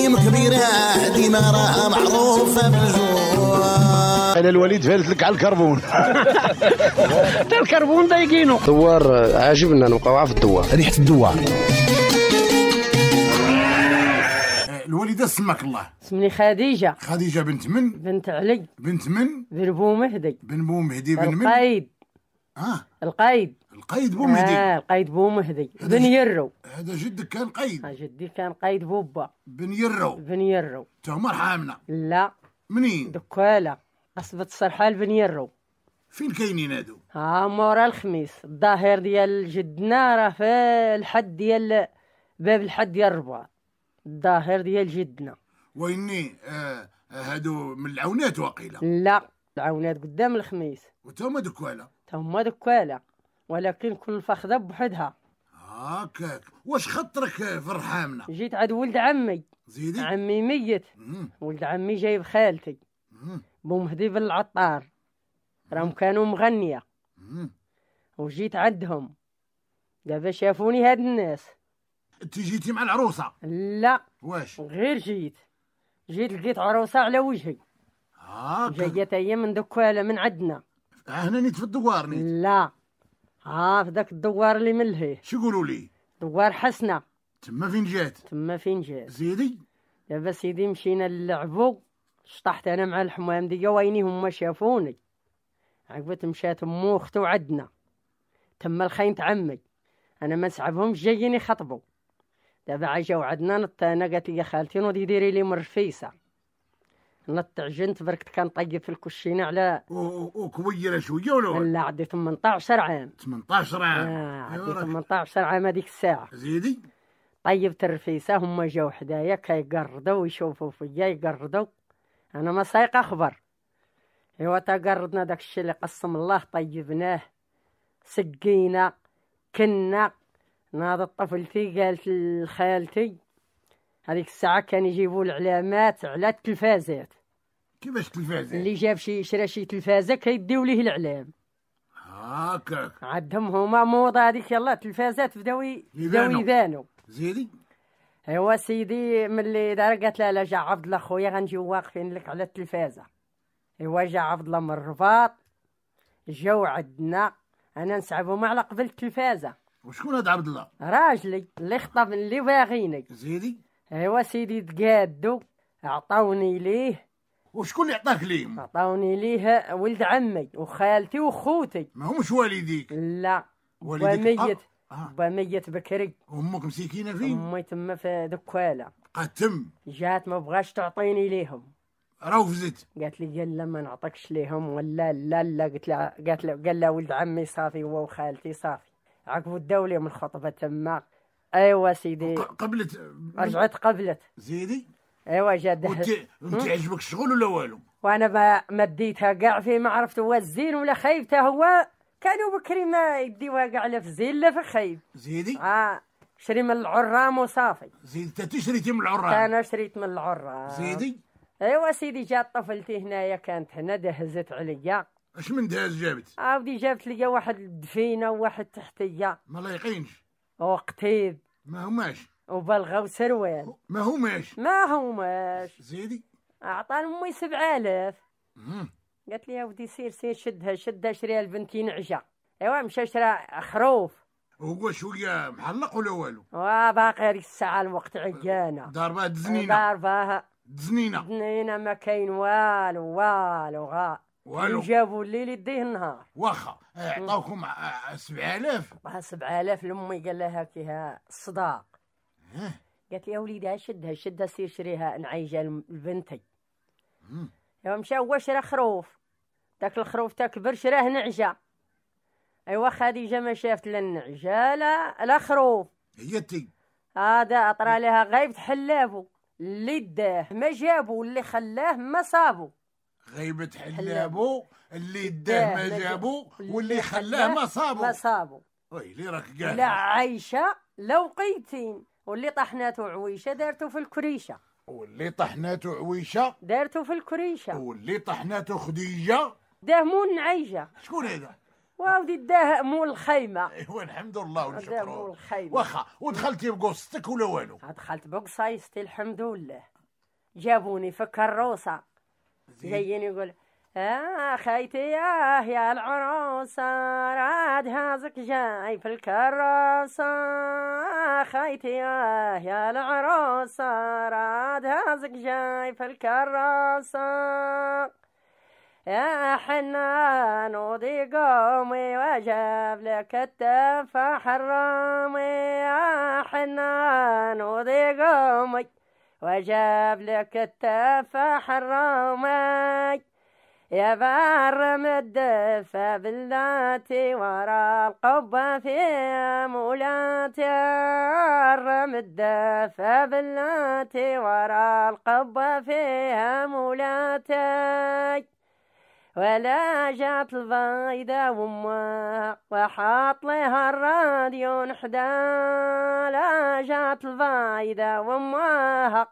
كيم كبيرة ديما راه معروفة بالجوع انا الوليد فالت لك على الكربون حتى الكربون ضايقينو الدوار عاجبنا نبقاو في الدوار ريحة الدوار الوالده سماك الله سمني خديجه خديجه بنت من بنت علي بنت من بن بو مهدي بن بو مهدي بن من القايد اه القايد القايد بو مهدي اه القايد بو مهدي بن يرو هذا جدك كان قايد آه، جدي كان قايد بوبا بن يرو بن يرو تهمر رحامنا لا منين دكالة قصبة الصرحال بن يرو فين كاينين هادو ها مورا الخميس الظاهر ديال جدنا راه في الحد ديال باب الحد ديال الرباط الظاهر ديال جدنا ويني آه،, آه هادو من العونات واقيلا لا العونات قدام الخميس وتوما دكواله تما دكالة ولكن كل فخذة بوحدها هاكاك واش خطرك في رحامنا جيت عند ولد عمي زيدي عمي ميت مم. ولد عمي جايب خالتي بومهدي بالعطار راهم كانوا مغنية مم. وجيت عندهم دابا شافوني هاد الناس انت جيتي مع العروسة لا واش غير جيت جيت لقيت عروسة على وجهي هاكا جاية من دوكالة من عندنا هنا نيت في الدوار نيت لا اه في داك الدوار اللي من لهيه شو يقولوا لي دوار حسنه تما فين جات تما فين جات زيدي دابا سيدي مشينا نلعبو شطحت انا مع الحمام ديا ويني هما شافوني عقبت مشات مو اختو عندنا تما الخاين عمي انا ما نسعبهمش جايين يخطبوا دابا عجاو عندنا نط انا قالت لي خالتي نودي ديري لي مرفيسه نط عجنت برك كان طيب في الكوشينه على وكبيره شويه ولا لا عندي 18 عام 18 عام آه عندي 18 عام هذيك الساعه زيدي طيبت الرفيسه هما جاو حدايا كيقردوا ويشوفوا فيا يقردوا انا ما سايق اخبر ايوا تقردنا داك الشيء اللي قسم الله طيبناه سقينا كنا ناض طفلتي قالت لخالتي هذيك الساعه كان يجيبوا العلامات على التلفازات كيفاش التلفازه اللي جاب شي شرا شي تلفازه كيديو ليه الاعلام هاكاك عندهم هما موضه هذيك يلاه التلفازات بداو بداو يبانو زيدي ايوا سيدي ملي دار قالت لها لا جا عبد الله خويا غنجيو واقفين لك على التلفازه ايوا جا عبد الله من الرباط جاو عندنا انا نسعبو مع على قبل التلفازه وشكون هذا عبد الله راجلي اللي خطب اللي باغيني زيدي ايوا سيدي تقادو عطاوني ليه وشكون اللي عطاك ليهم؟ عطاوني ليه ولد عمي وخالتي وخوتي ما همش والديك لا والديك وميت با آه. ميت بكري امك مسكينه فين؟ امي تما في دكاله بقات تم جات ما بغاش تعطيني ليهم فزت قالت لي قال ما نعطيكش ليهم ولا لا لا قلت لها قالت لها قال لها ولد عمي صافي هو وخالتي صافي عقبوا الداو ليهم الخطبه تما ايوا سيدي قبلت رجعت قبلت زيدي ايوا جاد انت عجبك الشغل ولا والو وانا ما مديتها كاع فيه ما عرفت هو الزين ولا خايب حتى هو كانوا بكري ما يديوها كاع لا في الزين لا في الخايب زيدي اه شري من العرام وصافي زيد انت شريتي من العرام انا شريت من العرام زيدي ايوا سيدي جات طفلتي هنايا كانت هنا دهزت عليا اش من دهز جابت؟ عاودي جابت لي واحد الدفينه وواحد تحتيه ما لايقينش وقتيب ما هماش وبلغه سروال ما هماش ما هماش زيدي اعطى امي 7000 قالت لي يا ودي سير سير شدها شدها شريها لبنتي نعجه ايوا مشى شرا خروف هو شويه محلق ولا والو وباقي آه، باقي هذيك الساعه الوقت عجانه ضاربها دزنينه ضاربها دزنينه دزنينه ما كاين والو والو غا والو جابوا الليل يديه النهار واخا عطاوكم 7000 7000 لامي قال لها كي الصداق قالت لي يا وليدي شدها شدها سير شريها نعيجه لبنتي يوم مشى هو شرا خروف تاك الخروف تا كبر شراه نعجه ايوا خديجه ما شافت لا النعجه لا لا خروف هي تي هذا آه اطرى لها غايب حلابو اللي داه ما جابو اللي خلاه ما صابو غيبة حلابو اللي داه ما جابو واللي خلاه ما صابو ما صابو ويلي راك قاعد لا عايشة لو قيتين واللي طحنات عويشه دارته في الكريشه واللي طحنات عويشه دارته في الكريشه واللي طحنات خديجه داه مول نعيجه شكون هذا واودي داه مول الخيمه ايوا الحمد لله ونشكره مول الخيمه واخا ودخلتي بقصتك ولا والو دخلت بقصايستي الحمد لله جابوني في كروسه جايين يقول خيتي يا يا العروسة راد هازك جاي في الكراسة خيتي يا يا العروسة راد هازك جاي في الكراسة يا حنان وضي قومي وجاب لك التفاح الرامي يا حنان وضي قومي وجاب لك التفاح الرامي يا بار مدفة بلاتي ورا القبة في مولاتي بار مدفة بلاتي ورا القبة فيها مولاتي ولا جات البيضة وما وحاط لها الراديو نحدا لا جات البيضة وما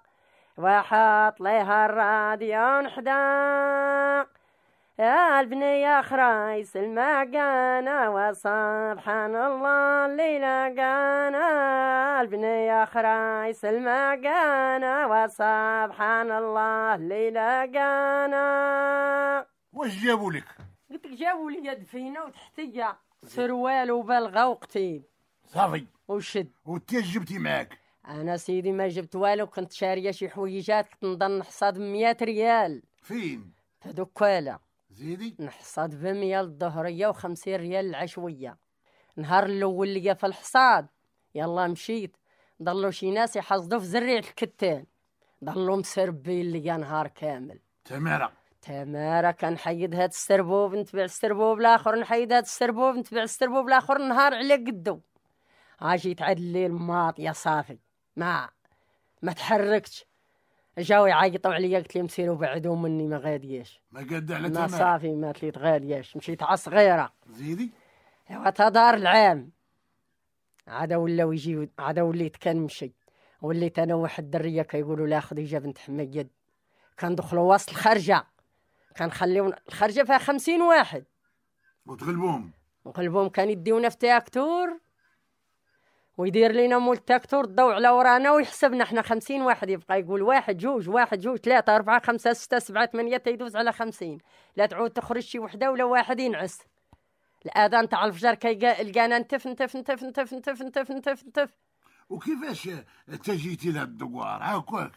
وحاط لها الراديو نحدا يا البنية خرايس المعقانة وسبحان الله الليلة قانا البنية خرايس المعقانة وسبحان الله الليلة قانا واش جابوا لك؟ قلت لك جابوا لي دفينة وتحتية سروال وبلغة وقتيل صافي وشد وانت جبتي معاك انا سيدي ما جبت والو كنت شاريه شي حويجات كنت نظن حصاد 100 ريال فين؟ في دوكاله زيدي نحصاد ب 100 الظهريه و50 ريال العشويه نهار الاول ليا في الحصاد يلا مشيت ضلوا شي ناس يحصدوا في زريع الكتان ضلوا مسربين ليا نهار كامل تمارة تمارة كنحيد هاد السربوب نتبع السربوب الاخر نحيد هاد السربوب نتبع السربوب الاخر نهار على قدو اجيت عاد الليل ماط يا صافي ما ما تحركتش جاو يعيطوا عليا قلت لهم سيروا بعدوا مني ما غادياش ما قد على ما صافي ما تليت غادياش مشيت على صغيره زيدي ايوا دار العام عاد ولاو يجيو عاد وليت كنمشي وليت انا واحد الدريه كيقولوا لها خديجه بنت حميد كندخلوا وسط الخرجه كنخليو الخرجه فيها خمسين واحد وتغلبوهم وغلبوهم كان يديونا في تاكتور ويدير لينا مولتاكتور الضوء على ورانا ويحسبنا حنا خمسين واحد يبقى يقول واحد جوج واحد جوج ثلاثة أربعة خمسة ستة سبعة ثمانية تيدوز على خمسين لا تعود تخرج شي وحدة ولا واحد ينعس الأذان تاع الفجر لقانا نتف نتف نتف نتف نتف نتف نتف نتف وكيفاش تجيتي لهالدوار هاكوك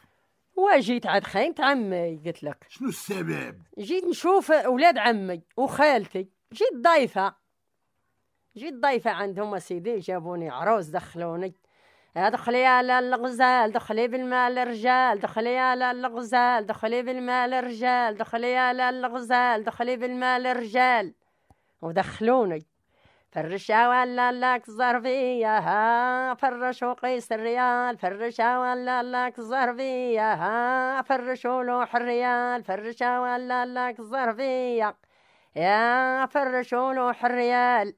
وجيت عاد خاينت عمي قلت لك شنو السبب؟ جيت نشوف ولاد عمي وخالتي جيت ضايفه جيت ضيفة عندهم سيدي جابوني عروس دخلوني دخلي على الغزال دخلي بالمال الرجال دخلي على الغزال دخلي بالمال الرجال دخلي على الغزال دخلي بالمال الرجال ودخلوني فرش ولا لك زربية ها فرشوا قيس الريال فرش ولا لك زربية ها فرشوا لوح الريال فرش ولا لك زربية يا فرشوا لوح الريال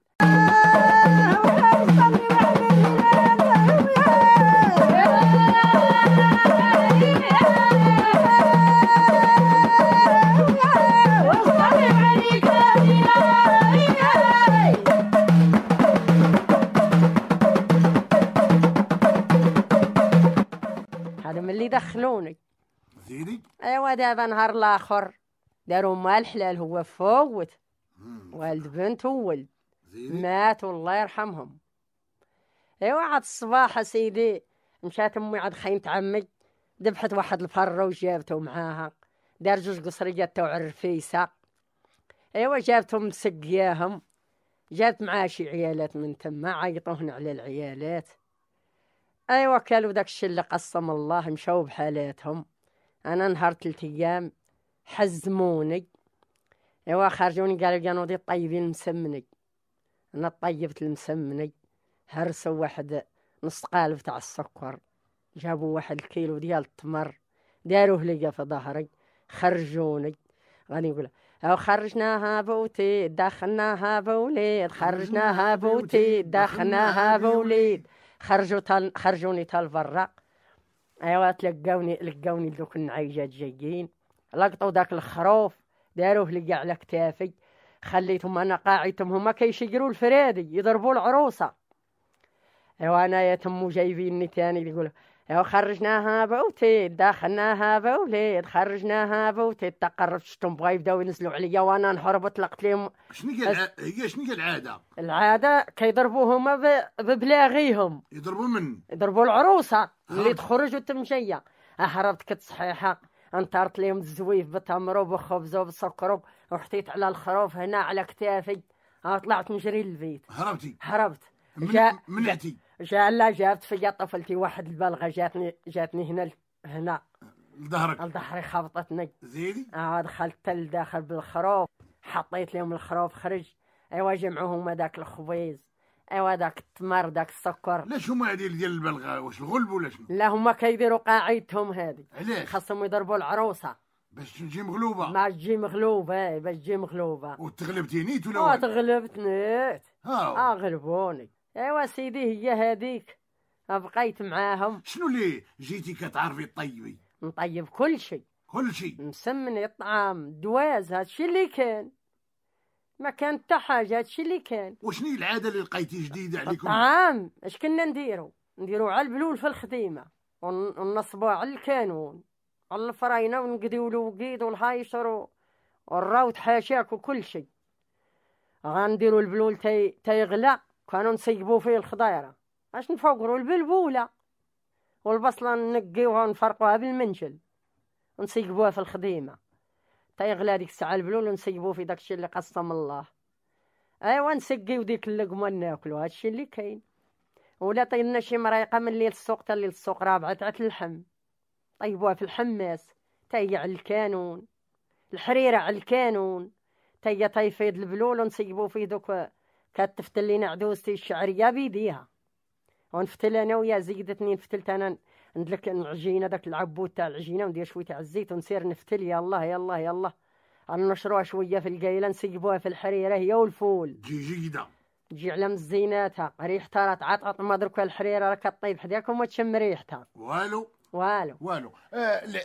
دخلوني زيدي ايوا دابا نهار الاخر داروا مال حلال هو فوت والد بنت وولد ماتوا الله يرحمهم ايوا عاد الصباح سيدي مشات امي عاد خيمة عمي ذبحت واحد الفرة وجابته معاها دار جوج قصريات تو عرفيسة ايوا جابتهم مسقياهم جابت معاه شي عيالات من تما عيطوهن على العيالات ايوا كالو داك الشي اللي قسم الله مشاو بحالاتهم انا نهار تلت ايام حزموني ايوا خرجوني قالوا دي طيبين مسمني انا طيبت المسمني هرسوا واحد نص قالب تاع السكر جابوا واحد الكيلو ديال التمر داروه ليا في ظهري خرجوني غادي نقول أو خرجناها بوتي دخلناها بوليد خرجناها بوتي دخلناها بوليد خرجوا تال خرجوني تال برا ايوا تلقاوني لقاوني دوك النعيجات جايين لقطوا داك الخروف داروه ليا على كتافي خليتهم انا قاعدتهم هما كيشقروا الفرادي يضربوا العروسه ايوا انايا تمو جايبيني تاني يقولوا ايوا خرجناها بوتي دخلناها بوليد خرجناها بوتي تقربت شتم بغا يبداو ينزلوا عليا وانا نهرب طلقت لهم شنو هي هي شنو هي العاده؟ العاده كيضربوا هما ببلاغيهم يضربوا من؟ يضربوا العروسه اللي تخرج وتمشيه هربت كتصحيحه انطرت لهم الزويف بتمرو وبخبز وبسكر وحطيت على الخروف هنا على كتافي طلعت نجري للبيت هربتي هربت جا... منعتي جا لا جابت فيا طفلتي واحد البلغه جاتني جاتني هنا هنا لظهرك لظهري خبطتني زيدي اه دخلت لداخل بالخروف حطيت لهم الخروف خرج ايوا جمعوهم هذاك الخبيز ايوا داك التمر داك السكر علاش هما هادي ديال البلغه واش الغلب ولا شنو لا هما كيديروا قاعدتهم هادي علاش خاصهم يضربوا العروسه باش تجي مغلوبه ما تجي مغلوبه باش تجي مغلوبه وتغلبتي نيت ولا اه تغلبت نيت اه غلبوني ايوا سيدي هي هذيك بقيت معاهم شنو اللي جيتي كتعرفي طيبي نطيب كل شيء كل شي مسمني الطعام دواز هادشي اللي كان ما كان حتى حاجه هادشي اللي كان وشني العاده اللي لقيتي جديده عليكم الطعام اش كنا نديرو نديرو على البلول في الخديمه ونصبو على الكانون على الفراينه ونقديو الوقيد والهايشر والراوت حاشاك وكل شيء غنديرو البلول تي تيغلى كانوا نصيبو فيه الخضيره اش نفوقرو البلبوله والبصله نقيوها ونفرقوها بالمنجل ونصيبوها في الخديمه تيغلى ديك الساعه البلول ونسيبو في داكشي اللي قسم الله ايوا نسقيو ديك اللقمه ناكلو هادشي اللي كاين ولا طينا شي مريقه من ليل السوق تا ليل السوق رابعه تاع اللحم طيبوها في الحماس تا هي على الكانون الحريره على الكانون تا هي طيفيد البلول ونسيبو في دوك كتفتل لينا عدوزتي الشعريه بيديها ونفتل انا ويا زيدتني نفتلت انا ندلك العجينه داك العبود تاع العجينه وندير شويه تاع الزيت ونسير نفتل يلاه يلاه يلاه نشروها شويه في القايله نسيبوها في الحريره هي والفول جي جيده تجي على مزيناتها ريحتها راه تعطط ما درك الحريره راك طيب حداكم وتشم تشم ريحتها والو والو والو آه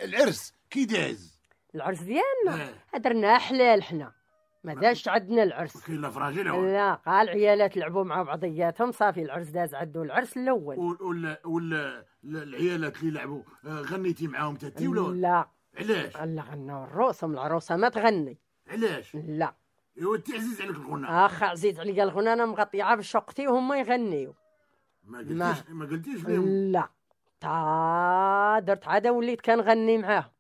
العرس كي داز العرس ديالنا آه. درناه حلال حنا ما داش عندنا العرس كاين لا فراجيل لا قال عيالات لعبوا مع بعضياتهم صافي العرس داز عندو العرس الاول ولا وال العيالات اللي لعبوا آه، غنيتي معاهم تاتي ولا لا علاش لا غنوا رؤوسهم العروسه ما تغني علاش لا ايوا انت عزيز عليك الغناء اخ عزيز عليا الغناء انا مغطيه بشقتي وهما يغنيو ما قلتيش ما قلتيش لهم لا تا درت عاده وليت كنغني معاهم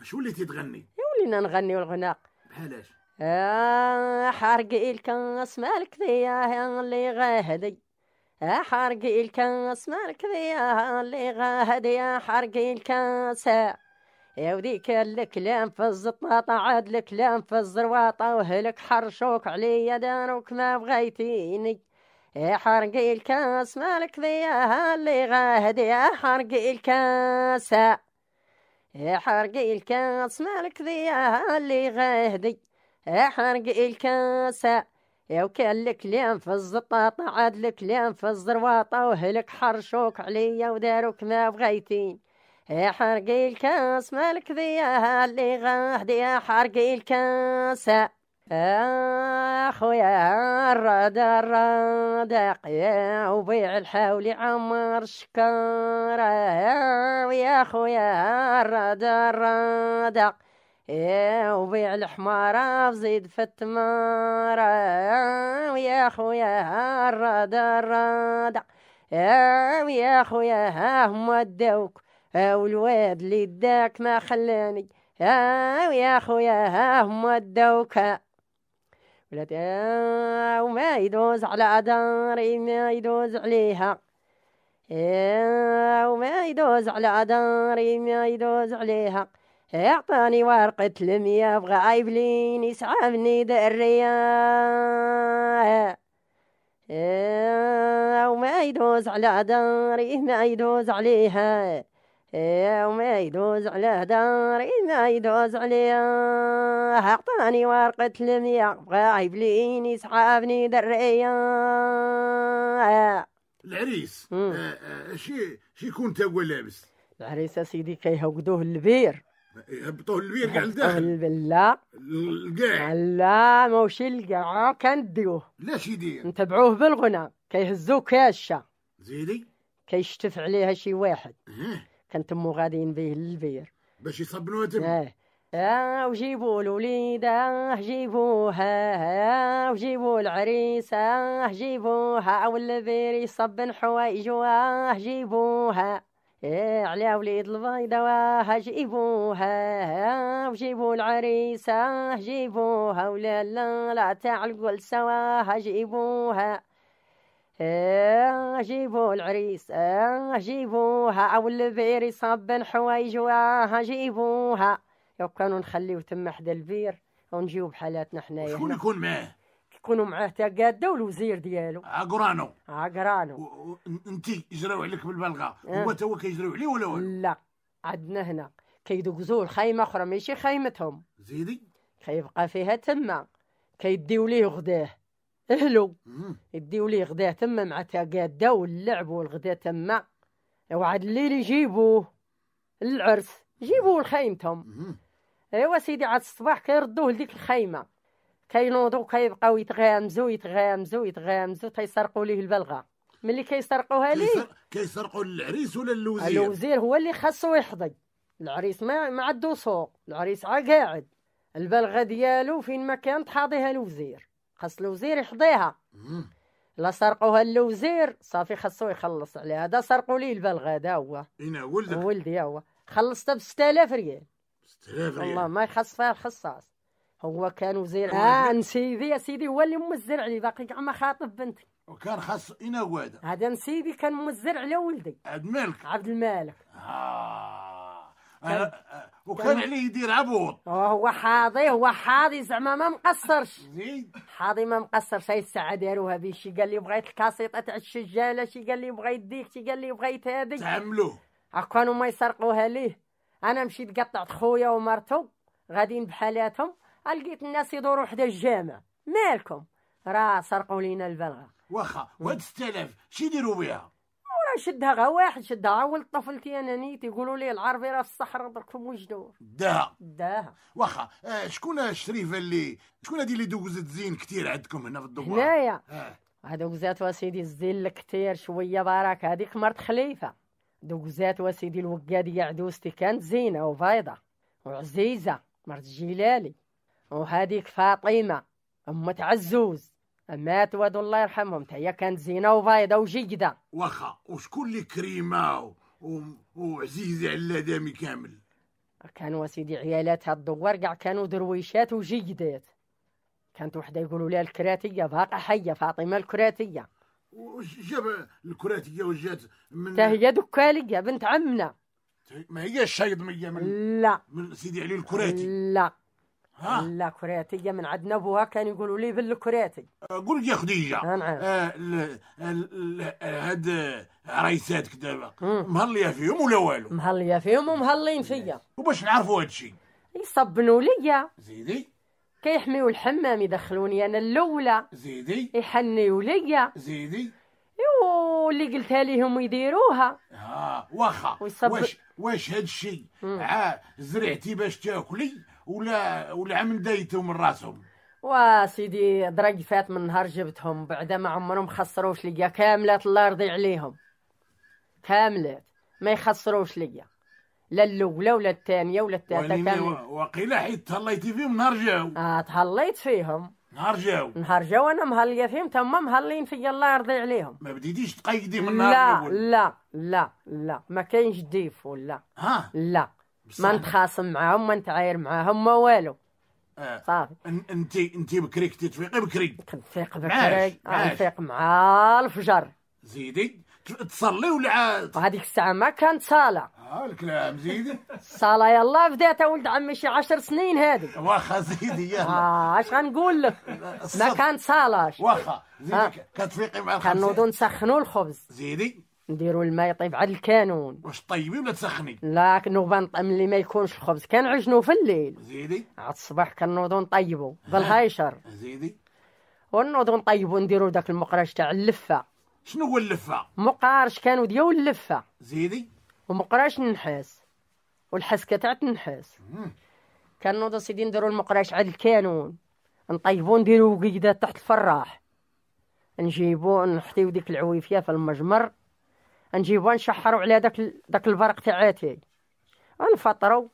اش وليتي تغني ولينا نغنيو الغناء بحالاش آه حرق الكان اسمع ذي اللي غاهدي آه حرق الكان اسمع ذي اللي غاهدي آه، حرق الكاس ساع يا وديك الكلام في الزطاطة عاد الكلام في الزرواطة وهلك حرشوك عليا داروك ما بغيتيني يا آه، حرقي الكاس مالك ذي اللي غاهد يا حرقي الكاس يا حرقي الكاس مالك ذي اللي غاهدي آه، احرق الكاسة يا وكان الكلام في الزطاطة عاد الكلام في الزرواطة وهلك حرشوك عليا وداروك ما بغيتي يا الكاس مالك ذي اللي غادي يا حرقي الكاس اخويا الرد الرد يا وبيع الحاولي عمر شكارة يا خويا الرد الرد إيه، وبيع الحمارة بزيد في التمارة ويا خويا ها الرادة الرادة يا إيه، ويا خويا ها هما داوك إيه، والواد اللي داك ما خلاني يا ويا خويا ها هما داوك ولات وما يدوز على داري ما يدوز عليها وما يدوز على داري ما يدوز عليها اعطاني ورقة لمية ابغى عايبلين يسعبني درية إيه، وما يدوز على داري ما يدوز عليها إيه، وما يدوز على داري ما يدوز عليها اعطاني ورقة لمية ابغى عايبلين يسحبني دريا العريس آه، آه، شي شي كنت هو لابس العريس سيدي كيهوقدوه البير هبطوه للبير كاع لداخل لا القاع لا ماهوش القاع آه، كنديوه لا ليش يدير نتبعوه بالغنى كيهزو كاشة زيدي كيشتف عليها شي واحد اه. كان تمو غاديين به للبير باش يصبنوه تم إيه. اه. اه وجيبوا الوليدة جيبوها اه وجيبوا العريس جيبوها والبير يصبن حوايجها اه جيبوها إيه على وليد البيضة جيبوها وجيبو العريسة جيبوها ولا لا لا تاع الكل سواها جيبوها إيه جيبو العريس جيبوها او البير يصب واه جيبوها لو كانوا نخليو تما حدا البير ونجيو بحالاتنا حنايا شكون يكون معاه تكونوا معاه قاده والوزير ديالو عقرانو آه، عقرانو آه، و... انت يجراو عليك بالبلغه آه. هو تا هو كيجراو عليه ولا والو لا عندنا هنا كيدوزوه لخيمه اخرى ماشي خيمتهم زيدي كيبقى فيها تما كيديو ليه غداه اهلو يديو ليه غداه تما مع تا قاده واللعب والغدا تما وعاد الليل يجيبوه للعرس جيبوه لخيمتهم ايوا سيدي عاد الصباح كيردوه لديك الخيمه كينوضوا كيبقاو يتغامزوا يتغامزوا يتغامزوا تيسرقوا ليه البلغه ملي كيسرقوها ليه كيسرقوا العريس ولا الوزير الوزير هو اللي خاصو يحضي العريس ما ما عندو سوق العريس عا قاعد البلغه ديالو فين ما كانت حاضيها الوزير خاص الوزير يحضيها لا سرقوها للوزير صافي خاصو يخلص عليها هذا سرقوا ليه البلغه هذا هو هنا ولدك ولدي هو خلصتها ب 6000 ريال 6000 ريال والله ما يخص فيها الخصاص هو كانوا زرع اه نسيدي يا سيدي هو اللي ام الزرع باقي كاع ما خاطب بنتي وكان خاص انا وادا هذا نسيدي كان ام على ولدي عبد الملك عبد المالك اه أنا كان... آه، وكان عليه يدير عبود هو حاضي هو حاضي زعما ما مقصرش زيد حاضي ما مقصرش هاي الساعه داروها به شي قال لي بغيت الكاسيطه تاع الشجاله شي قال لي بغيت ديك شي قال لي بغيت هذيك تعملوه أه، كانوا ما يسرقوها ليه انا مشيت قطعت خويا ومرته غاديين بحالاتهم لقيت الناس يدوروا حدا الجامع مالكم راه سرقوا لينا البلغه واخا وهاد 6000 شي يديروا بها وراه شدها غا واحد شدها ولد طفلتي انا نيت يقولوا لي العربي راه في الصحراء في وجدور داها داها واخا آه شكون الشريفه اللي شكون هادي اللي دوزت زين كثير عندكم هنا في الدوار هنايا آه. دوزات وسيدي الزين الكثير شويه بارك هذيك مرت خليفه زات وسيدي الوقاديه عدوستي كانت زينه وفايضه وعزيزه مرت جيلالي وهذيك فاطمة أمة عزوز مات ود الله يرحمهم تهيا كانت زينة وفايضة وجيدة واخا وشكون اللي كريمة و... وعزيزة على دامي كامل كانوا سيدي عيالات هاد الدوار كاع كانوا درويشات وجيدات كانت وحده يقولوا لها الكراتيه باقا حيه فاطمه الكراتيه وش جاب الكراتيه وجات من تا هي دكاليه بنت عمنا ما هي مية من لا من سيدي علي الكراتي لا ها. لا كوريتية من عندنا أبوها كان يقولوا لي بالكرياتي أه، قول يا خديجة آه، نعم أه، هاد عريساتك دابا مهلية فيهم ولا والو مهلية فيهم ومهلين فيا إيه. وباش نعرفوا هاد الشيء يصبنوا ليا زيدي كيحميو الحمام يدخلوني انا الاولى زيدي يحنيوا ليا زيدي واللي قلتها ليهم يديروها اه واخا ويصب... واش واش هاد الشيء زرعتي باش تاكلي ولا ولا عمل دايته من راسهم سيدي درج فات من نهار جبتهم بعدا ما عمرهم خسروش ليا كاملات الله يرضي عليهم كاملات ما يخسروش ليا لا الاولى ولا الثانيه ولا الثالثه كامل وقيل حيت تهليتي فيهم نهار جاو اه تهليت فيهم نهار جاو نهار جاو انا مهليه فيهم تما مهلين فيا الله يرضي عليهم ما بديتيش تقيدي من النهار لا الأول. لا لا لا ما كاينش ديفو لا ها لا ما انت خاصم معاهم ما انت عاير معاهم ما والو آه. صافي انت انت بكري كنتي تفيقي بكري تفيق بكري نفيق آه، مع الفجر زيدي تصلي ولا وهذيك الساعه ما كانت صاله اه الكلام زيدي الصاله يلا بدات ولد عمي شي 10 سنين هذه واخا زيدي يلا اه اش غنقول لك ما كانت صاله واخا آه. زيدي كتفيقي مع الخبز كنوضو نسخنوا الخبز زيدي نديروا الماء يطيب على الكانون واش طيبي ولا تسخني لا كنوض ملي اللي ما يكونش الخبز عجنو في الليل زيدي عاد الصباح كنوضو نطيبو بالهايشر زيدي ونوضو نطيبو نديرو داك المقراش تاع اللفه شنو هو اللفه مقارش كانوا ديال اللفه زيدي ومقراش النحاس والحسكه تاع النحاس كنوضو سيدي نديرو المقراش على الكانون نطيبو نديرو وقيده تحت الفراح نجيبو نحطيو ديك العويفيه في المجمر نجيبو نشحرو على داك داك البرق تاعاتي نفطرو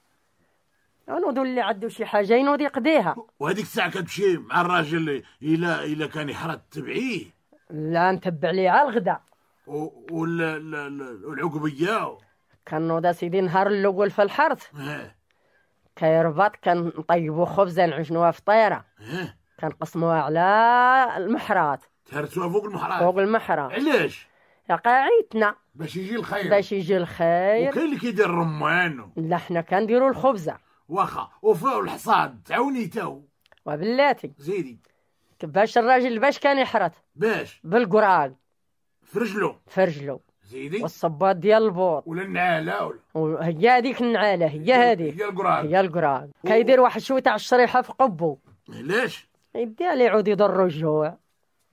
نوضو اللي عندو شي حاجه ينوض يقضيها وهذيك الساعه كتمشي مع الراجل الا الا كان يحرض تبعيه لا نتبع ليه على الغدا والعقبيه كنوض سيدي نهار الاول في الحرث كيربط كنطيبو خبزه نعجنوها فطيره كنقسموها على المحرات تهرسوها فوق المحرات فوق المحرات علاش قاعيتنا باش يجي الخير باش يجي الخير وكاين اللي كيدير الرمان لا حنا كنديروا الخبزه واخا وفيه الحصاد تعاوني تاو وبلاتي زيدي باش الراجل باش كان يحرث باش بالقران في فرجلو في زيدي والصباط ديال البوط ولا النعاله ولا هي هذيك النعاله هي هذيك هي القران هي القران و... كيدير واحد شويه تاع الشريحه في قبو علاش يدي عليه يعود يضر الجوع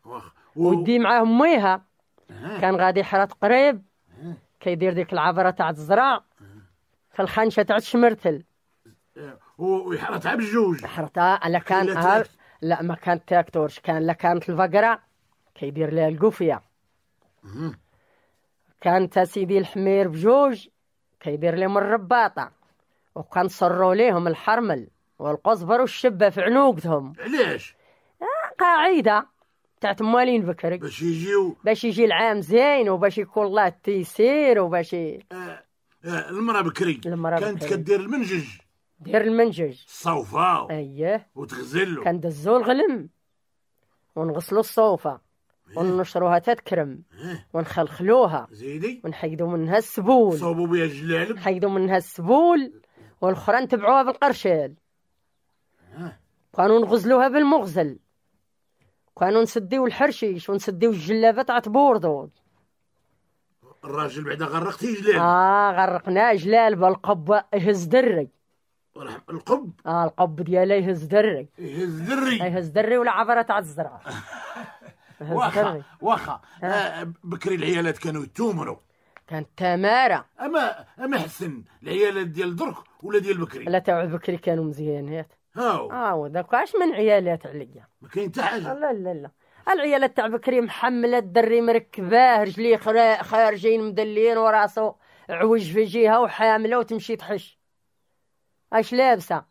واخا و... ودي معاه ميها آه. كان غادي يحرط قريب آه. كيدير ديك العبره تاع الزرع آه. في الخنشه تاع الشمرتل ويحرطها بجوج حرطها الا كان هل... لا ما كانت تاكتورش كان لا كانت الفقره كيدير لها القوفيه كان تا سيدي الحمير بجوج كيدير لهم الرباطه وكان صروا ليهم الحرمل والقزبر والشبه في عنوقتهم علاش قاعده تاع مالين بكري باش يجيو باش يجي العام زين وباش يكون الله تيسير وباش ي... آه آه المرا بكري المرأة كانت كدير المنجج دير المنجج صوفا اييه وتغزلو كندزو الغلم ونغسلو الصوفا إيه. ونشروها تتكرم إيه. ونخلخلوها زيدي ونحيدو منها السبول صوبو بها الجلالب نحيدو منها السبول والاخرى نتبعوها بالقرشال آه. نغزلوها بالمغزل كانوا نسديو الحرشيش ونسديو الجلابه تاعت بوردون الراجل بعدا غرقت جلال اه غرقناه جلال بالقبه يهز دري القب اه القب ديالي يهز دري يهز دري يهز دري ولا عبره تاع الزرع واخا واخا آه. آه. بكري العيالات كانوا يتومروا كانت تمارة اما اما حسن العيالات ديال درك ولا ديال بكري لا تاع بكري كانوا مزيانات هاو اه داك اش من عيالات عليا ما كاين حتى حاجه لا لا لا العيالات تاع بكري محمله الدري مركباه رجليه خارجين مدلين وراسو عوج في جهه وحامله وتمشي تحش اش لابسه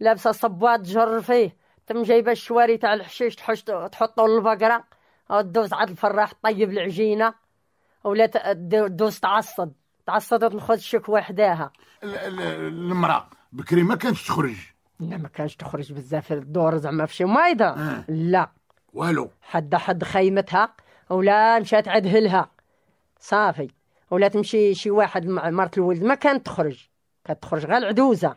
لابسه صباط تجر فيه تم جايبه الشواري تاع الحشيش تحش تحطو للبقره آه، دوز عاد الفراح طيب العجينه ولا دوز تعصد تعصدت الخد شك وحداها المراه بكري ما كانتش تخرج لا ما كانش تخرج بزاف الدور زعما في شي مايضه آه. لا والو حد حد خيمتها ولا مشات عند هلها صافي ولا تمشي شي واحد مع مرت الولد ما كانت تخرج كانت تخرج غير العدوزه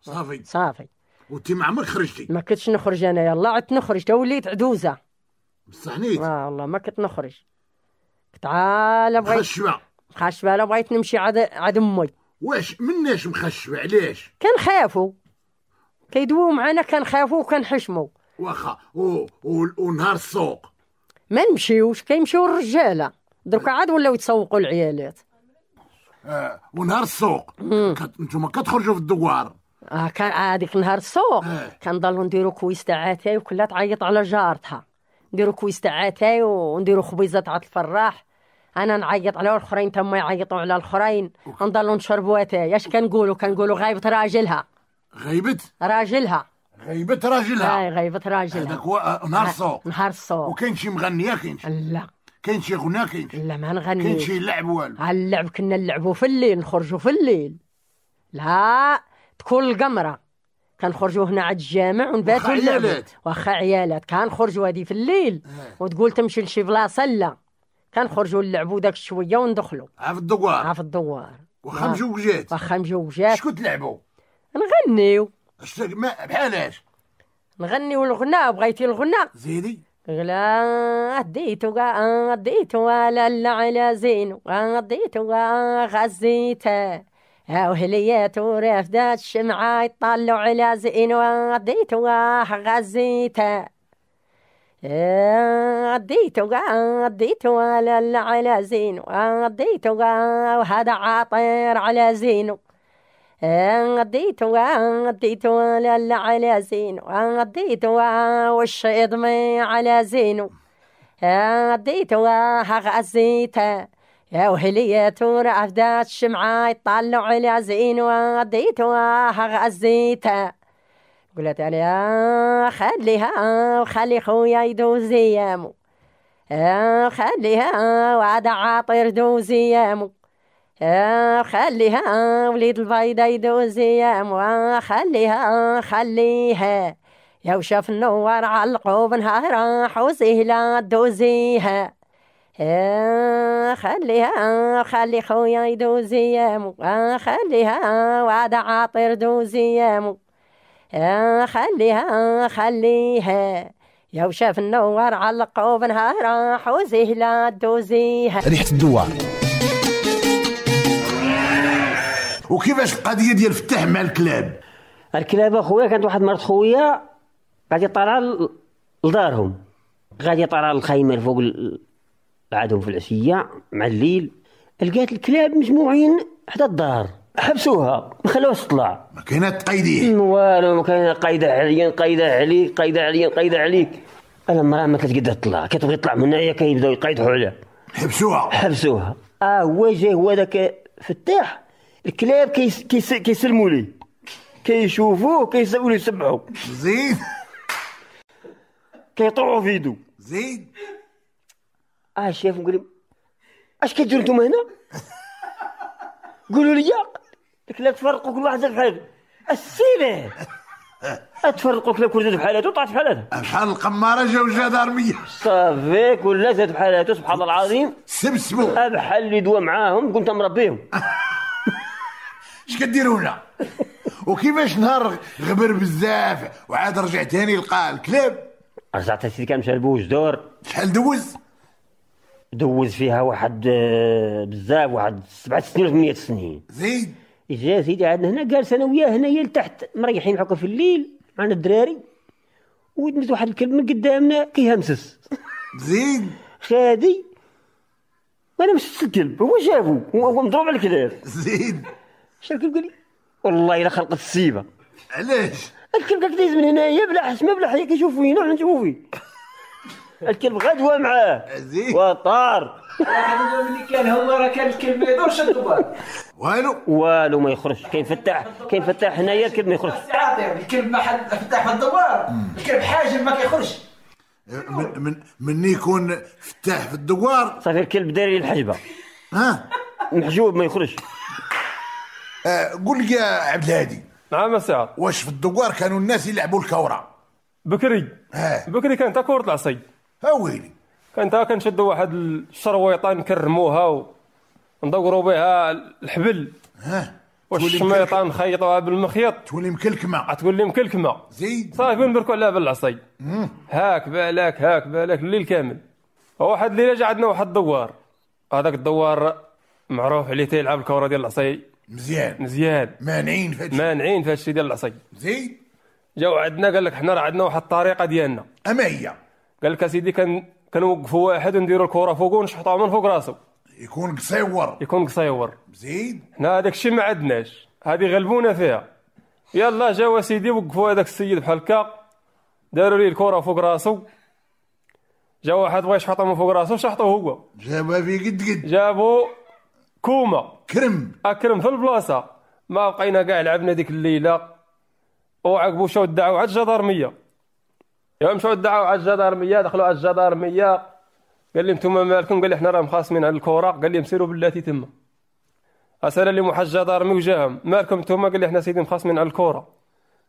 صافي صافي وانت ما عمرك خرجتي ما كنتش نخرج انا يلا عدت نخرج تا وليت عدوزه بصح نيت اه والله ما كنت نخرج كنت لا بغيت خشبه خشبه لا بغيت نمشي عاد عاد امي واش مناش مخشبه علاش خافو كيدويو معانا كنخافوا وكنحشموا واخا ونهار السوق ما نمشيوش كيمشيو الرجاله دروك عاد ولاو يتسوقوا العيالات آه ونهار السوق نتوما كتخرجوا في الدوار اه كان آه، هذيك نهار السوق آه. كنضلوا نديروا كويس تاع عتاي وكلها تعيط على جارتها نديروا كويس تاع عتاي ونديروا خبيزه تاع الفراح انا نعيط على الاخرين تما يعيطوا على الاخرين نضلوا نشربوا اتاي اش كنقولوا كنقولوا غايبه راجلها غيبت راجلها غيبت راجلها اي غيبت راجلها هذاك هو نهار آه، الصوت نهار الصوت وكاين شي مغنيه شي لا كاين شي غناء شي لا ما نغنيش كاين شي لعب والو اللعب كنا نلعبوا في الليل نخرجوا في الليل لا تكون القمره كنخرجوا هنا عند الجامع ونباتوا عيالات واخا عيالات كنخرجوا هذه في الليل اه. وتقول تمشي لشي بلاصه لا كنخرجوا نلعبوا داك شويه وندخلوا عا في الدوار عا في الدوار واخا مجوجات واخا مجوجات شكون تلعبوا نغنيو اشتاق ما بحالاش نغنيو الغناء بغيتي الغناء زيدي آه، ديتو آه، غا ديتو على على زينو غزيت غزيته وهليات ورافدات الشمعة يطلعوا على زين وغديت واه غزيته غا غديتو على زين آه، غا وهذا عاطر على زينو غديت غديت لالا على زينو غديت والشيط على زينو غديت غزيت يا وهلية تور فدات الشمعة يطلعوا على زينو غديت غزيت قلت عليها خليها وخلي خويا يدوز يامو خليها وعد عاطر دوز يامو آه، خليها وليد البيضة يدوز يا خليها خليها يا وشاف النوار على القلوب حوزيه لا دوزيها آه، خليها خلي خويا يدوز مو خليها وعد عاطر دوز مو آه، خليها خليها يا وشاف النوار على القلوب حوزيه لا دوزيها ريحة الدوار وكيفاش القضيه ديال فتح مع الكلاب الكلاب اخويا كانت واحد مرت خويا غادي طالعه لدارهم غادي طالعه للخيمه فوق العدو في العشيه مع الليل لقات الكلاب مجموعين حدا الدار حبسوها ما خلوهاش تطلع ما كاينه تقيديه والو ما كاينه قايده عليا قايده عليك قايده عليا قايده عليك انا مرا ما كتقدر تطلع كتبغي تطلع من هنايا كيبداو يقيدحوا عليها حبسوها حبسوها اه هو جا هو ذاك فتاح الكلاب كيسلموا لي كيشوفوه كيساووا لي يسبحوا زيد كيطلعوا فيديو زيد اه الشيف لهم اش كديروا نتوما هنا قولوا لي الكلاب تفرقوا كل واحد بحال السيله اتفرقوا كلاب كل بحال هاتو طاحت بحال هاتو بحال القماره جاو الجدارميه صافي كل زاد بحال هاتو سبحان الله العظيم سبسبو بحال اللي دوا معاهم كنت مربيهم اش كديروا هنا وكيفاش نهار غبر بزاف وعاد رجع تاني لقى الكلاب رجعت سيدي كان مشى لبوج دور شحال دوز دوز فيها واحد آه، بزاف واحد سبع سنين ولا ثمانية سنين زيد جا سيدي عندنا هنا جالس انا وياه هنايا لتحت مريحين حكا في الليل معنا الدراري ودمت واحد الكلب من قدامنا كيهمسس زيد خادي وانا مشيت الكلب هو جابو هو مضروب على الكلاب زيد شنو قال لي والله الا خلقت السيبه علاش الكلب قال من هنايا بلا حشمه ما بلا حياه كيشوف فينا وحنا نشوفو فيه الكلب غدوه معاه عزيز وطار ملي كان هو راه كان الكلب ما يدورش الدبار والو والو ما يخرجش كاين فتاح كاين فتاح هنايا الكلب ما يخرجش الكلب ما حد فتاح في الدوار الكلب حاجه ما كيخرجش أه، من من من يكون فتاح في الدوار صافي الكلب داري الحجبه ها محجوب ما يخرجش آه، قول لي يا عبد الهادي نعم الساعة واش في الدوار كانوا الناس يلعبوا الكوره بكري ها. بكري كانت كره العصي ها ويلي كانت كنشدوا واحد الشرويطه نكرموها وندوروا بها الحبل ها والشميطه نخيطوها بالمخيط تولي مكلكمه آه، تولي مكلكمه زيد صافي نبركوا عليها بالعصي هاك بالك هاك بالك الليل كامل واحد الليله جا عندنا واحد الدوار هذاك الدوار معروف عليه تيلعب الكره ديال العصي مزيان مزيان مانعين في مانعين في الشيء ديال العصي زين جاو عندنا قال لك حنا راه عندنا واحد الطريقه ديالنا اما هي قال لك اسيدي كان كنوقفوا واحد ونديروا الكره فوقه ونشحطوها من فوق راسه يكون قصيور يكون قصيور زيد حنا هذاك الشيء ما عندناش هذه غلبونا فيها يلا جاو سيدي وقفوا هذاك السيد بحال هكا داروا ليه الكره فوق راسه جا واحد بغى يشحطها من فوق راسه شحطو هو جابها في قد قد جابو كوما كرم اكرم في البلاصه ما بقينا كاع لعبنا ديك الليله وعقبوا شو الدعوة على الجدارميه يوم مشاو الدعوة على الجدارميه دخلوا على الجدارميه قال لي انتم مالكم قال لي حنا راه مخاصمين على الكره قال لي سيروا بلاتي تما اسال لي محج الجدارمي وجاهم مالكم انتم قال لي حنا سيدي مخاصمين على الكره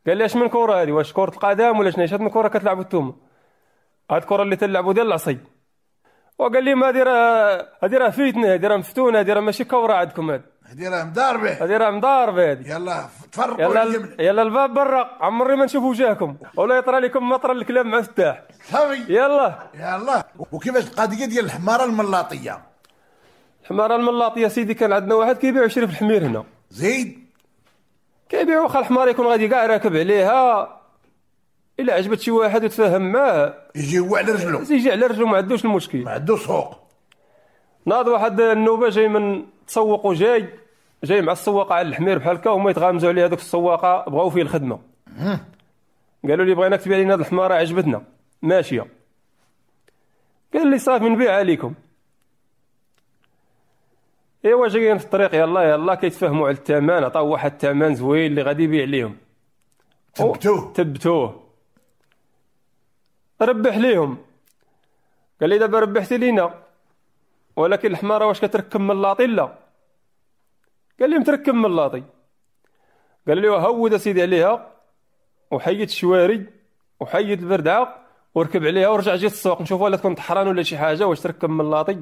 قال لي اش من كره هذه واش كره القدم ولا شنو هاد من كره كتلعبوا انتم هاد الكره اللي تلعبوا ديال العصي وقال لي ما هذه هذه راه فيتنه هذه راه مفتونه هذه راه ماشي كوره عندكم هذه هذه راه مضاربه هذه راه مضاربه هذه يلا تفرقوا يلا اليمن. يلا الباب برا عمري ما نشوف وجهكم ولا يطرى لكم مطر الكلام مع فتاح صافي يلا يلا وكيفاش القضيه ديال الحماره الملاطيه الحماره الملاطيه سيدي كان عندنا واحد كيبيع شريف الحمير هنا زيد كيبيع واخا الحمار يكون غادي كاع راكب عليها الا عجبت شي واحد وتفاهم معاه يجي هو على رجلو يجي على رجلو ما عندوش المشكل ما عندوش سوق ناض واحد النوبه جاي من تسوق وجاي جاي مع السواقه على الحمير بحال هكا وهما يتغامزوا عليه هذوك السواقه بغاو فيه الخدمه قالوا لي بغيناك تبيع لنا هذه الحماره عجبتنا ماشيه قال لي صافي نبيعها عليكم ايوا جايين في الطريق يلا يلا كيتفاهموا على الثمن عطاو واحد الثمن زوين اللي غادي يبيع ليهم تبتوه تبتوه ربح ليهم قال لي دابا ربحتي لينا ولكن الحماره واش كتركب من اللاطي لا قال لي متركب من اللاطي قال لي هود سيدي عليها وحيد الشواري وحيد البردعه وركب عليها ورجع جيت السوق نشوف ولا تكون طحران ولا شي حاجه واش تركب من اللاطي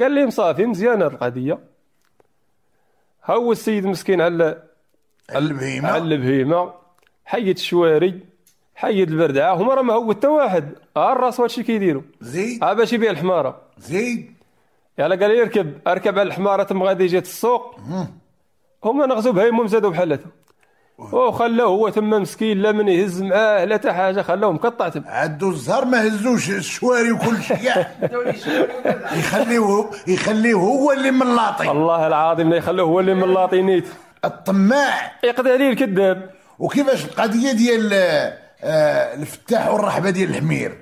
قال لي مصافي مزيانه هاد القضيه هو السيد مسكين على على البهيمه على البهيمه حيد الشواري حيد البرد ها آه، هما راه ما هو حتى واحد ها آه، الراس هادشي كيديروا زيد ها آه، باش يبيع الحماره زيد يلا قال لي اركب اركب على الحماره تم غادي يجي السوق هما نغزو بها يمهم زادوا بحال وخلاه هو تما مسكين لا من يهز معاه لا حتى حاجه خلاه مقطع تما عدو الزهر ما هزوش الشواري وكل شيء يخليه يخليه هو اللي من لاطي والله العظيم لا يخليه هو اللي من لاطي نيت الطماع يقضي عليه الكذاب وكيفاش القضيه ديال آه، الفتاح والرحبه ديال الحمير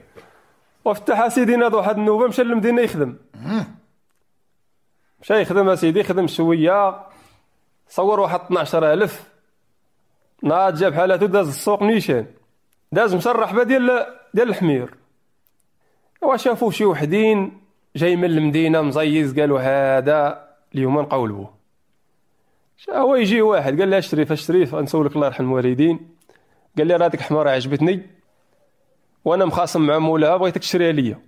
وفتح اسيدي ناض واحد النوبه مشى للمدينه يخدم مشى يخدم اسيدي خدم شويه صور واحد 12000 ناض جاب حالته داز السوق نيشان داز مشى الرحبه ديال ديال الحمير وشافوا شي وحدين جاي من المدينه مزيز قالوا هذا اليوم نقولوه هو يجي واحد قال له اشريف اشريف نسولك الله يرحم الوالدين قال لي راه ديك الحمارة عجبتني وانا مخاصم مع مولاها بغيتك تشريها ليا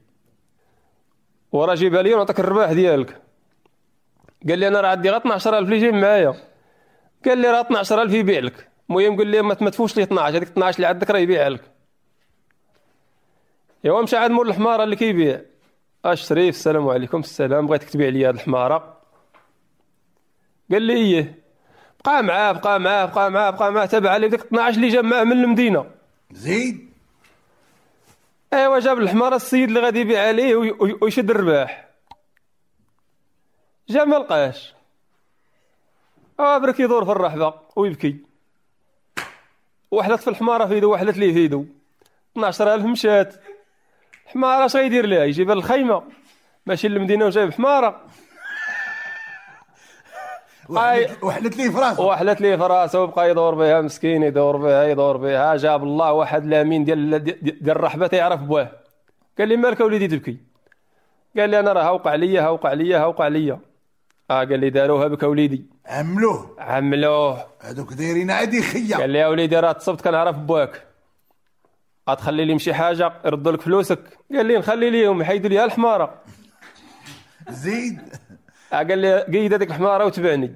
وراه جيبها ليا ونعطيك الرباح ديالك قال لي انا راه عندي غير 12000 اللي جايين معايا قال لي راه 12000 يبيع لك المهم قال لي ما تفوش لي 12 هذيك 12 اللي عندك راه يبيعها لك ايوا مشى عاد مول الحمارة اللي كيبيع اشريف السلام عليكم السلام بغيتك تبيع لي هاد الحمارة قال لي ايه بقى معاه بقى معاه بقى معاه بقى معاه تبع عليه ديك 12 اللي جاب معاه من المدينه زيد ايوا جاب الحمار السيد اللي غادي يبيع عليه ويشد الرباح جا ما لقاش اه برك يدور في الرحبه ويبكي وحلت في الحماره في يدو وحلت ليه في يدو 12000 مشات الحماره اش غيدير ليها يجيبها للخيمه ماشي للمدينه وجايب حماره وحلت ليه في راسه وحلت ليه في راسه وبقى يدور بها مسكين يدور بها يدور بها جاب الله واحد لامين ديال ديال الرحبه تيعرف بواه قال لي مالك وليدي تبكي قال لي انا راه وقع ليا وقع ليا وقع ليا اه قال لي داروها بك وليدي عملوه عملوه هذوك دايرين عادي خيا قال لي يا وليدي راه تصبت كنعرف بواك غتخلي آه، لي شي حاجه يردوا لك فلوسك قال لي نخلي ليهم يحيدوا لي الحماره زيد قال لي قيد هذيك الحماره وتبعني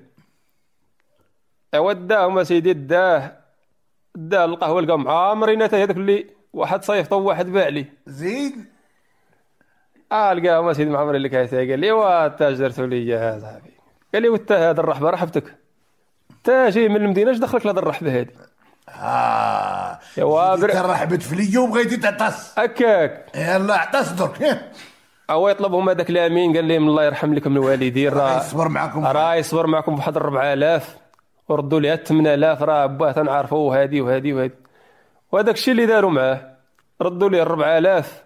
وداه ما سيدي داه داه القهوه لقى معامرين هذاك اللي واحد صيفط وواحد باع لي زيد اه لقاهم ما سيدي معمر اللي كايتا قال لي واه تاجرت لي يا صاحبي قال لي وانت هذا الرحبه رحبتك انت جاي من المدينه اش دخلك لهذا الرحبه هذه اه يا وابر رحبت في ليا بغيتي تعطس هكاك يلا عطس درك هو يطلبهم هذاك الامين قال لهم الله يرحم لكم الوالدين راه يصبر معكم راه يصبر معكم بواحد 4000 وردوا لي 8000 راه باه تنعرفوا هذه وهادي وهادي وهذاك الشيء اللي داروا معاه ردوا ليه 4000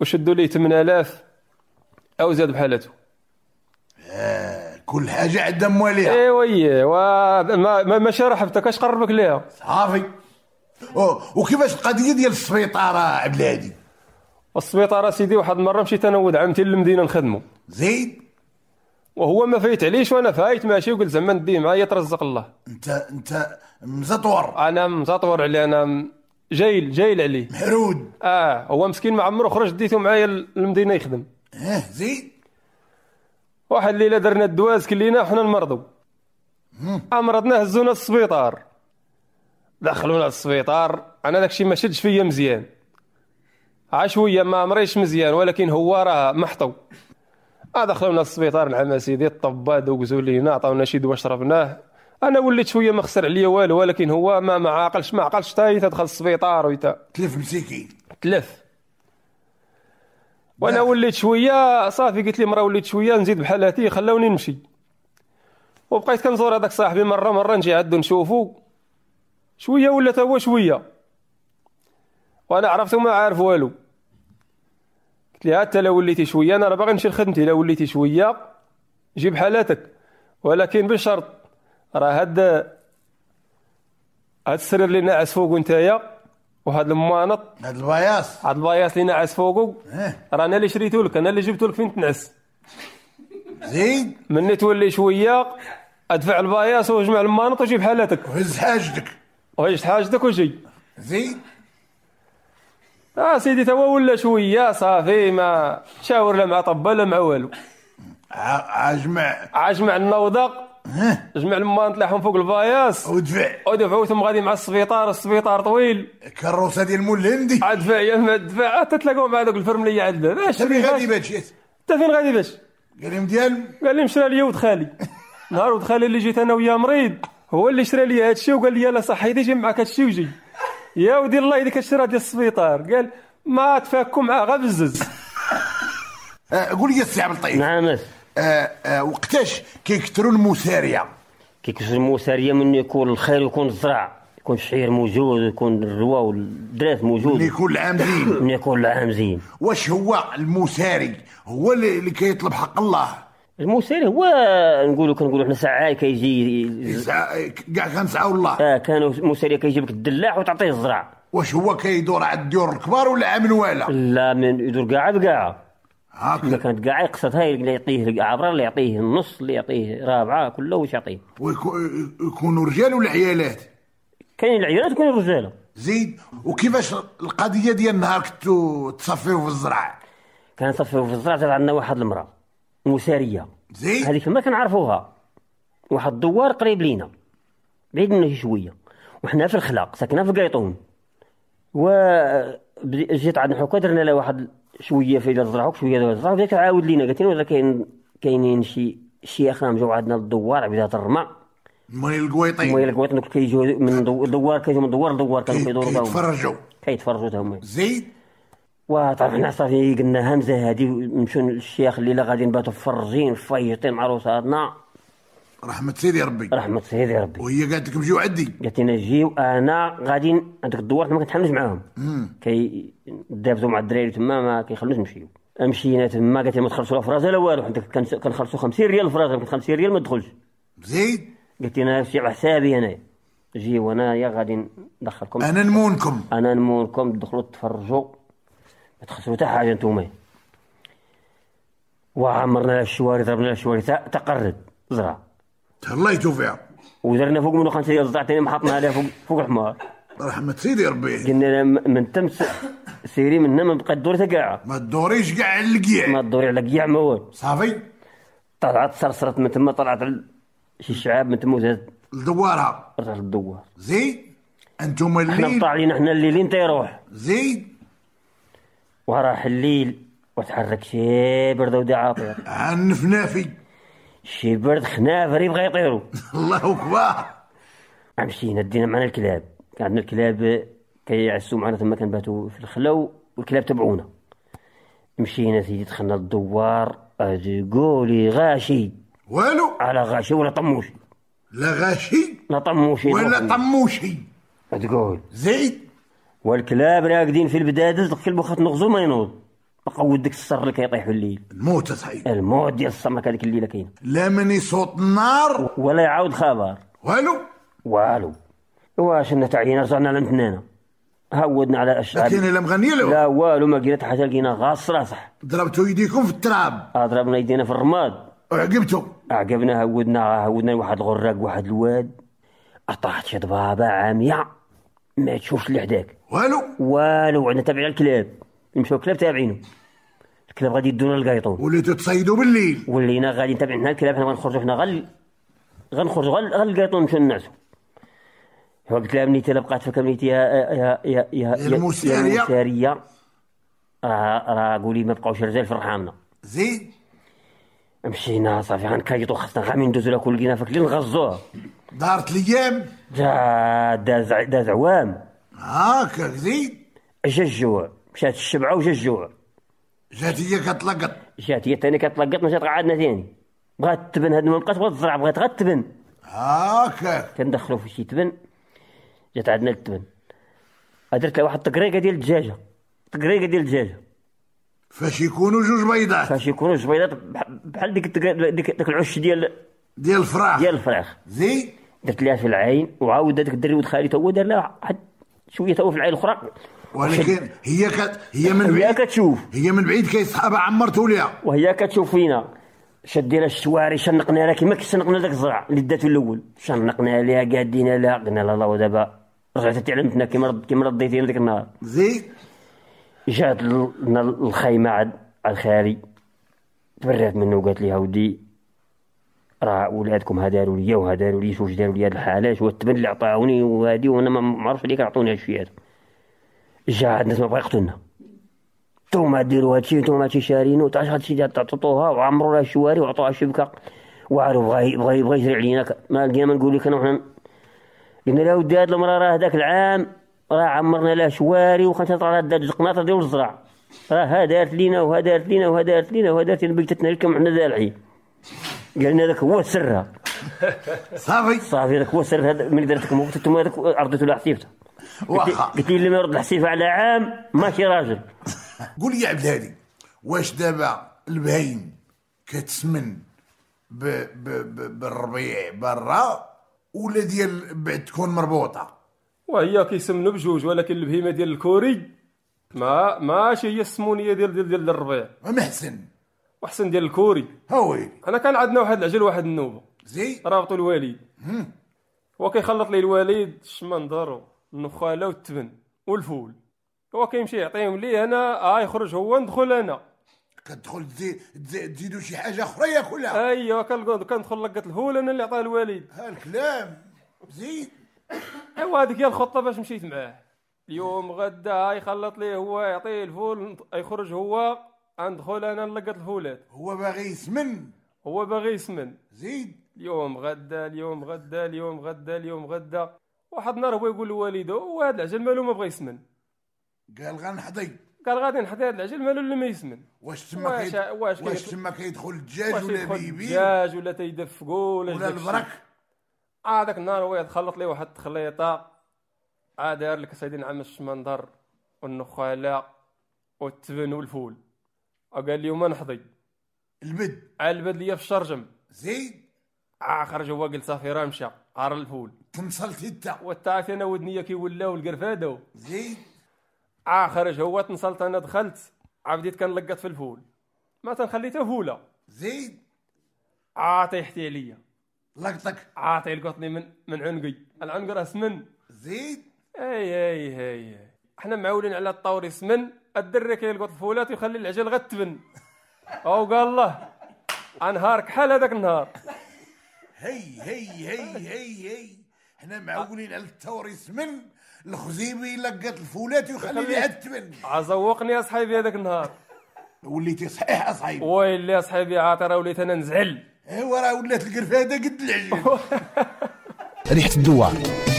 وشدوا ليه 8000 او زاد بحالته آه كل حاجه عندها مواليها ايوا ايوا ما ماشي شرح حتى اش قربك ليها صافي وكيفاش القضيه ديال السبيطار آه، عبد الهادي السبيطار سيدي واحد المره مشيت انا ولد عمتي للمدينه نخدموا زيد وهو ما فايت عليش وانا فايت ماشي وقلت زعما نديه معايا ترزق الله انت انت مزطور انا مزطور عليه انا جايل جايل عليه محرود اه هو مسكين ما عمرو خرج ديته معايا للمدينه يخدم اه زيد واحد الليله درنا الدواز كلينا حنا نمرضوا امرضنا هزونا السبيطار دخلونا السبيطار انا داكشي ما شدش فيا مزيان عشويه ما مريش مزيان ولكن هو راه محطو دخلونا للسبيطار العام سيدي الطباء دوزوا لينا عطاونا شي دواء شربناه انا وليت شويه ما خسر عليا والو ولكن هو ما ما عاقلش ما عقلش حتى تدخل السبيطار ويتا تلف مسيكي تلف وانا وليت شويه صافي قلت لي مرا وليت شويه نزيد بحال هاتي خلاوني نمشي وبقيت كنزور هذاك صاحبي مره مره نجي عندو نشوفو شويه ولا تا هو شويه وانا عرفتو ما عارف والو قلت لها حتى لو وليتي شويه انا راه باغي نمشي لخدمتي لو وليتي شويه جيب حالاتك ولكن بشرط راه هاد هاد السرير اللي ناعس فوقو نتايا وهاد المانط هاد البياص هاد البياص اللي ناعس فوقو اه راه انا اللي شريتو لك انا اللي جبتو لك فين تنعس زيد مني تولي شويه ادفع البياص وجمع المانط وجيب حالاتك وهز حاجتك وهز حاجتك وجي زيد اه سيدي توا ولا شويه صافي ما شاور لا مع طبه لا مع والو اجمع اجمع النوضق جمع المانط تلاحهم فوق الفاياس ودفع ودفع ثم غادي مع السبيطار السبيطار طويل الكروسه ديال المول الهندي ادفع يا ما دفع آه، تتلاقاو مع ذوك الفرمليه عاد الباب اش فين غادي باش جيت انت فين غادي باش قال لهم ديال قال لهم شرا لي ولد خالي نهار ولد خالي اللي جيت انا وياه مريض هو اللي شرا لي هادشي وقال لي لا صحيتي جي معاك هادشي وجي يا ودي الله يديك الشرا ديال السبيطار قال ما تفكوا معاه غير بزز قول لي السي عبد الطيب نعم آه، آه، وقتاش كيكثروا المساريه كيكثروا المساريه من يكون الخير يكون الزرع يكون الشعير موجود ويكون الروا والدراس موجود من يكون العام زين من يكون العام زين واش هو المساري هو اللي كيطلب حق الله الموسيري هو نقولوا كنقولوا حنا ساعه كيجي كاع كنسعى الله اه كانوا موسيري كيجيب لك الدلاح وتعطيه الزرع واش هو كيدور على الديور الكبار ولا عامل ولا لا من يدور كاع بكاع هاك اذا كانت كاع يقصد هاي اللي يعطيه عبره اللي يعطيه النص اللي يعطيه رابعه كله واش يعطيه ويكونوا رجال ولا عيالات كاين العيالات وكاين الرجال زيد وكيفاش القضيه ديال نهار كنتو تصفيو في الزرع صفيو في الزرع عندنا واحد المراه زين هذيك ما كنعرفوها واحد الدوار قريب لينا بعيد شي شويه وحنا في الخلاق ساكنه في قيطون و جيت عند حكا درنا لها واحد شويه في الزرع شويه في الزرع بدات تعاود لينا قالت لنا ولا كاين كاينين شي شيخ جاو عندنا الدوار بدايه الرما مي القويطين مي القويطين كيجيو من دوار كيجيو من دوار لدوار كانوا كيدوروا كيتفرجوا كيتفرجوا تاهما زيد وطبعا صافي قلنا همزه هذه نمشيو للشيخ الليله غادي نباتوا فرجين فايطين مع روساتنا رحمة سيدي ربي رحمة سيدي ربي وهي قالت لكم جيو عندي قالت لنا جيو انا غادي هذوك الدوار ما كنتحملش معاهم كي دابزو مع الدراري تما ما كيخلوش نمشيو مشينا تما قالت لي ما تخلصوا لا فراز لا والو حنا كنخلصوا 50 ريال في كنت 50 ريال ما تدخلش زيد قالت لنا شي على حسابي انا جيو انايا غادي ندخلكم انا نمونكم انا نمونكم تدخلوا تفرجوا ما تخسروا حتى حاجه نتوما وعمرنا لها الشوارع ضربنا لها الشوارع تقرد زرع تهليتوا فيها ودرنا فوق منو خمسة ريال زرع تاني حطنا عليها فوق فوق الحمار رحمة سيدي ربي قلنا من تم سيري من ما بقى الدور كاع ما تدوريش كاع على الكيع ما تدوري على الكيع ما والو صافي طلعت صرصرت من تما طلعت على شي شعاب من تما وزادت لدوارها رجعت للدوار زيد انتم الليل احنا طالعين احنا الليلين تيروح زيد وراح الليل وتحرك شي برد ودي عاطير عنفنافي شي برد خنافري بغا يطيرو الله اكبر مشينا دينا معنا الكلاب كان عندنا الكلاب كيعسو معنا تما كنباتو في الخلو والكلاب تبعونا مشينا سيدي دخلنا الدوار للدوار قولي غاشي والو على غاشي ولا طموشي لا غاشي لا طموشي ولا طموشي تقول زيد والكلاب راقدين في البدادز في البخات نغزو ما ينوض بقى ودك السر اللي كيطيح في الليل الموت صحيح الموت ديال السمك هذيك الليله كاين لا مني صوت النار ولا يعاود خبر والو والو واش تاع تعينا رجعنا لمتنانا هودنا على اشعار لكن لا مغنيه له لا والو ما قريت حاجه لقينا غاصره صح ضربتوا يديكم في التراب اه ضربنا يدينا في الرماد عقبتوا عقبنا هودنا هودنا واحد الغراق واحد الواد اطاحت شي ضبابه عاميه ما تشوفش اللي حداك والو والو عندنا تابعين الكلاب يمشيو الكلاب تابعينهم الكلاب غادي يدونا للقيطون وليتو تصيدوا بالليل ولينا غادي نتابع حنا الكلاب حنا غنخرجوا حنا غل غنخرجوا غل غل القايطون نمشيو نعسو قلت لها منيتي بقات فيك منيتي يا يا يا يا يا المسارية راه آه، قولي ما بقاوش رجال يا يا يا مشينا صافي غنكايطو خاصنا غامي ندوزو على كل لقينا فاك الليل نغزوه دارت الايام جا داز داز عوام هاك زيد جا الجوع مشات الشبعه وجا الجوع جات هي كتلقط جات هي تاني كتلقط مشات قعدنا تاني بغات تبن هاد ما بغات الزرع بغات غات تبن هاك كندخلو في شي تبن جات عندنا التبن درت لها واحد التقريقه ديال الدجاجه تقريقه ديال الدجاجه فاش يكونوا جوج بيضات فاش يكونوا جوج بيضات بحال ديك ديك داك العش ديال ديال الفراخ ديال الفراخ زي درت لها في العين وعاود هذاك الدري ولد خالي هو دار لها شويه تو في العين الاخرى ولكن هي كت هي من بعيد هي كتشوف هي من بعيد كيصحابها عمرتو ليها وهي كتشوف فينا شدينا الشواري شنقنا لها كما شنقنا داك الزرع اللي داتو الاول شنقنا لها قادينا لها قلنا لها الله ودابا رجعت تعلمتنا كما كما رديتينا ديك النهار زي جات لنا الخيمة عاد الخالي تبرات منه وقالت لي هاودي راه ولادكم ها داروا ليا وها داروا لي واش داروا لي هاد شو التبن اللي عطاوني وهادي وانا ما عرفتش عليك عطوني الشي هذا جا عاد الناس ما بغا يقتلنا توما ديروا هادشي توما هادشي شارينو تعرف هادشي تعطوها وعمروا لها الشواري وعطوها الشبكة وعارف بغا بغا يجري علينا ما لقينا ما نقول لك انا وحنا قلنا لها ودي هاد المرة راه هذاك العام راه عمرنا له شواري وخا تطلع الدار القناطر ديال الزرع راه ها دارت لينا وها دارت لينا وها دارت لينا وها دارت لينا بقتتنا لكم حنا دالعين قال لنا ذاك هو سرها صافي صافي ذاك هو سر هذا من درتكم انتم هذاك عرضتوا له حسيفته واخا قلت لي ما يرد الحسيفه على عام ماشي راجل قول لي يا عبد الهادي واش دابا البهين كتسمن بالربيع برا ولا ديال بعد تكون مربوطه وهي كيسمنوا بجوج ولكن البهيمه ديال الكوري ما ماشي هي السمونيه ديال ديال ديال الربيع ومحسن وحسن ديال الكوري ها انا كان عندنا واحد العجل واحد النوبه زي رابطو الوالد هو كيخلط ليه الوالد الشمان دارو النخاله والتبن والفول هو كيمشي يعطيهم ليه انا اه يخرج هو ندخل انا كتدخل تزيدو شي حاجه اخرى ياكلها ايوا كندخل لقط الهول انا اللي عطاه الوالد ها الكلام زيد ايوا هذيك هي الخطه باش مشيت معاه اليوم غدا يخلط ليه هو يعطيه الفول يخرج هو ندخل انا نلقط الفولات هو باغي يسمن هو باغي يسمن زيد اليوم غدا اليوم غدا اليوم غدا اليوم غدا واحد النهار هو يقول لوالده وهذا العجل مالو ما بغى يسمن قال غنحضي قال غادي نحضي هذا العجل مالو اللي ما يسمن واش تما واش تما كيدخل الدجاج ولا بيبي الدجاج ولا تيدفقوا ولا البرك هذاك النهار هو تخلط ليه واحد التخليطه عا داير لك سيدي نعم الشمندر والنخاله والتبن والفول وقال لي وما نحضي البد البد ليا في الشرجم زيد آه خرج هو قال صافي راه مشى قار الفول تنصلت انت وتعرف انا ودنيا كي ولاو القرفاده زيد آه خرج هو تنصلت انا دخلت عبديت بديت كنلقط في الفول ما تنخليته فوله زيد آه تيحتي عليا لقطك عاطي القطني من من عنقي العنق راه زيد اي اي اي حنا معولين على الطور اسمن الدري كيلقط الفولات ويخلي العجل غتبن او قال الله انهار حال هذاك النهار هي هي هي هي هي حنا معولين على الطوري سمن الخزيبي لقط الفولات ويخلي يعتبن عزوقني يا صاحبي هذاك النهار وليتي صحيح اصاحبي ويلي يا صاحبي راه وليت انا نزعل ايوا راه ولات القرفاده قد العجل ريحه الدوار